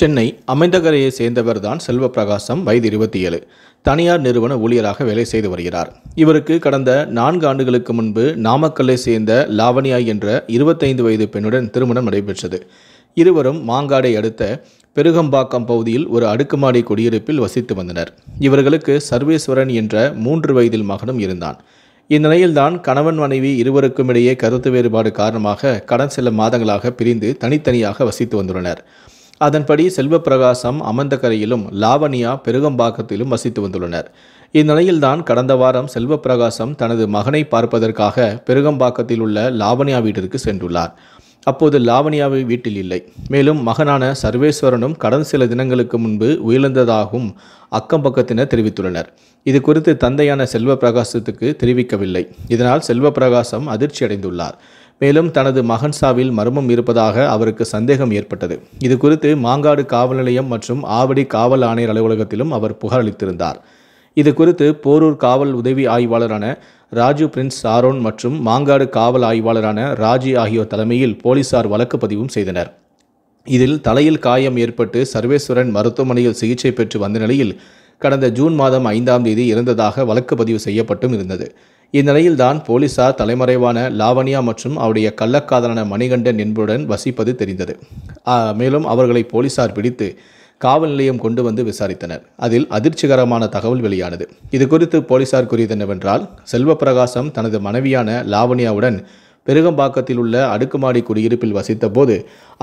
சென்னை அமைந்தகரையை சேர்ந்தவர்தான் செல்வப்பிரகாசம் வயது இருபத்தி ஏழு தனியார் நிறுவன ஊழியராக வேலை செய்து வருகிறார் இவருக்கு கடந்த நான்கு ஆண்டுகளுக்கு முன்பு நாமக்கல்லை சேர்ந்த லாவணியா என்ற இருபத்தைந்து வயது பெண்ணுடன் திருமணம் நடைபெற்றது இருவரும் மாங்காடை அடுத்த பெருகம்பாக்கம் பகுதியில் ஒரு அடுக்குமாடி குடியிருப்பில் வசித்து வந்தனர் இவர்களுக்கு சர்வேஸ்வரன் என்ற மூன்று வயதில் மகனும் இருந்தான் இந்நிலையில்தான் கணவன் மனைவி இருவருக்கும் இடையே கருத்து வேறுபாடு காரணமாக கடன் சில மாதங்களாக பிரிந்து தனித்தனியாக வசித்து வந்துள்ளனர் அதன்படி செல்வப்பிரகாசம் அமர்ந்த லாவணியா பெருகம்பாக்கத்திலும் வசித்து வந்துள்ளனர் இந்நிலையில்தான் கடந்த வாரம் செல்வப்பிரகாசம் தனது மகனை பார்ப்பதற்காக பெருகம்பாக்கத்தில் உள்ள லாவணியா வீட்டிற்கு சென்றுள்ளார் அப்போது லாவணியாவை வீட்டில் இல்லை மேலும் மகனான சர்வேஸ்வரனும் கடந்த சில தினங்களுக்கு முன்பு உயிரிழந்ததாகவும் அக்கம் பக்கத்தினர் தெரிவித்துள்ளனர் இது குறித்து தந்தையான செல்வ பிரகாசத்துக்கு தெரிவிக்கவில்லை இதனால் செல்வ பிரகாசம் அதிர்ச்சி அடைந்துள்ளார் மேலும் தனது மகன் சாவில் மர்மம் இருப்பதாக அவருக்கு சந்தேகம் ஏற்பட்டது இது குறித்து மாங்காடு காவல் நிலையம் மற்றும் ஆவடி காவல் ஆணையர் அலுவலகத்திலும் அவர் புகார் அளித்திருந்தார் இது குறித்து போரூர் காவல் உதவி ஆய்வாளரான ராஜு பிரின்ஸ் சாரோன் மற்றும் மாங்காடு காவல் ஆய்வாளரான ராஜி ஆகியோர் தலைமையில் போலீசார் வழக்கு பதிவும் செய்தனர் இதில் தலையில் காயம் ஏற்பட்டு சர்வேஸ்வரன் மருத்துவமனையில் சிகிச்சை பெற்று வந்த நிலையில் கடந்த ஜூன் மாதம் ஐந்தாம் தேதி இறந்ததாக வழக்கு பதிவு செய்யப்பட்டும் இருந்தது இந்நிலையில்தான் போலீசார் தலைமறைவான லாவணியா மற்றும் அவருடைய கள்ளக்காதலான மணிகண்டன் என்பதுடன் வசிப்பது தெரிந்தது மேலும் அவர்களை போலீசார் பிடித்து காவல் நிலையம் கொண்டு வந்து விசாரித்தனர் அதில் அதிர்ச்சிகரமான தகவல் வெளியானது இது குறித்து போலீசார் கூறியது என்னவென்றால் செல்வ பிரகாசம் தனது மனைவியான லாவணியாவுடன் பெருகம்பாக்கத்தில் உள்ள அடுக்குமாடி குடியிருப்பில் வசித்தபோது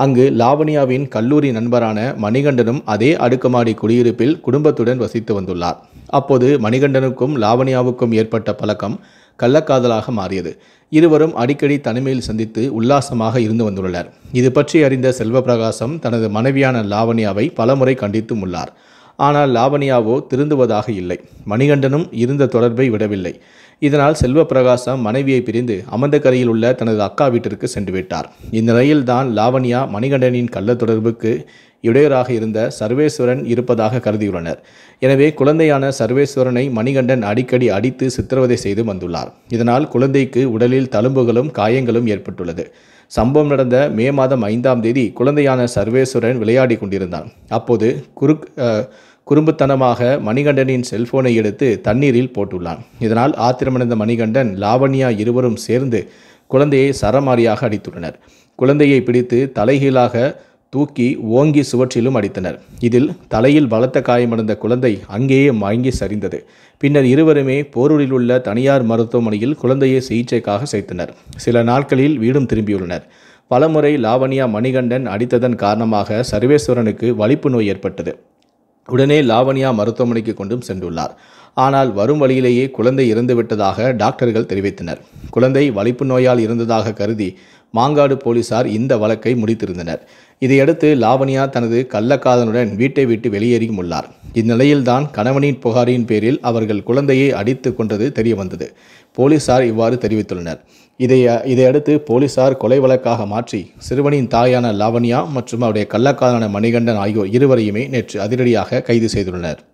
அங்கு லாவணியாவின் கல்லூரி நண்பரான மணிகண்டனும் அதே அடுக்குமாடி குடியிருப்பில் குடும்பத்துடன் வசித்து வந்துள்ளார் அப்போது மணிகண்டனுக்கும் லாவணியாவுக்கும் ஏற்பட்ட பழக்கம் கள்ளக்காதலாக மாறியது இருவரும் அடிக்கடி தனிமையில் சந்தித்து உல்லாசமாக இருந்து வந்துள்ளனர் இது பற்றி அறிந்த செல்வபிரகாசம் தனது மனைவியான லாவணியாவை பலமுறை கண்டித்தும் உள்ளார் ஆனால் லாவணியாவோ திருந்துவதாக இல்லை மணிகண்டனும் இருந்த தொடர்பை விடவில்லை இதனால் செல்வ பிரகாசம் மனைவியை பிரிந்து அமந்தக்கரையில் உள்ள தனது அக்கா வீட்டிற்கு சென்று விட்டார் இந்நிலையில் தான் லாவண்யா மணிகண்டனின் கள்ள தொடர்புக்கு இடையராக இருந்த சர்வேஸ்வரன் இருப்பதாக கருதியுள்ளனர் எனவே குழந்தையான சர்வேஸ்வரனை மணிகண்டன் அடிக்கடி அடித்து சித்திரவதை செய்து வந்துள்ளார் இதனால் குழந்தைக்கு உடலில் தழும்புகளும் காயங்களும் ஏற்பட்டுள்ளது சம்பவம் நடந்த மே மாதம் ஐந்தாம் தேதி குழந்தையான சர்வேஸ்வரன் விளையாடி கொண்டிருந்தான் அப்போது குறுக் குறும்புத்தனமாக மணிகண்டனின் செல்போனை எடுத்து தண்ணீரில் போட்டுள்ளான் இதனால் ஆத்திரமடைந்த மணிகண்டன் லாவண்யா இருவரும் சேர்ந்து குழந்தையை சரமாரியாக அடித்துள்ளனர் குழந்தையை பிடித்து தலைகீழாக தூக்கி ஓங்கி சுவற்றிலும் அடித்தனர் இதில் தலையில் பலத்த காயமடைந்த குழந்தை அங்கேயே மயங்கி சரிந்தது பின்னர் இருவருமே போரூரில் உள்ள தனியார் மருத்துவமனையில் குழந்தையை சிகிச்சைக்காக சேர்த்தனர் சில நாட்களில் வீடும் திரும்பியுள்ளனர் பலமுறை லாவண்யா மணிகண்டன் அடித்ததன் காரணமாக சர்வேஸ்வரனுக்கு வலிப்பு நோய் ஏற்பட்டது உடனே லாவணியா மருத்துவமனைக்கு கொண்டும் சென்றுள்ளார் ஆனால் வரும் வழியிலேயே குழந்தை இறந்துவிட்டதாக டாக்டர்கள் தெரிவித்தனர் குழந்தை வலிப்பு நோயால் இருந்ததாக கருதி மாங்காடு போலீசார் இந்த வழக்கை முடித்திருந்தனர் இதையடுத்து லாவணியா தனது கள்ளக்காதனுடன் வீட்டை விட்டு வெளியேறியும் உள்ளார் இந்நிலையில்தான் கணவனின் புகாரின் பேரில் அவர்கள் குழந்தையை அடித்து கொண்டது தெரிய வந்தது போலீசார் இவ்வாறு தெரிவித்துள்ளனர் இதை இதையடுத்து போலீசார் கொலை வழக்காக மாற்றி சிறுவனின் தாயான லாவணியா மற்றும் அவருடைய கள்ளக்காதனான மணிகண்டன் ஆகியோர் இருவரையுமே நேற்று அதிரடியாக கைது செய்துள்ளனர்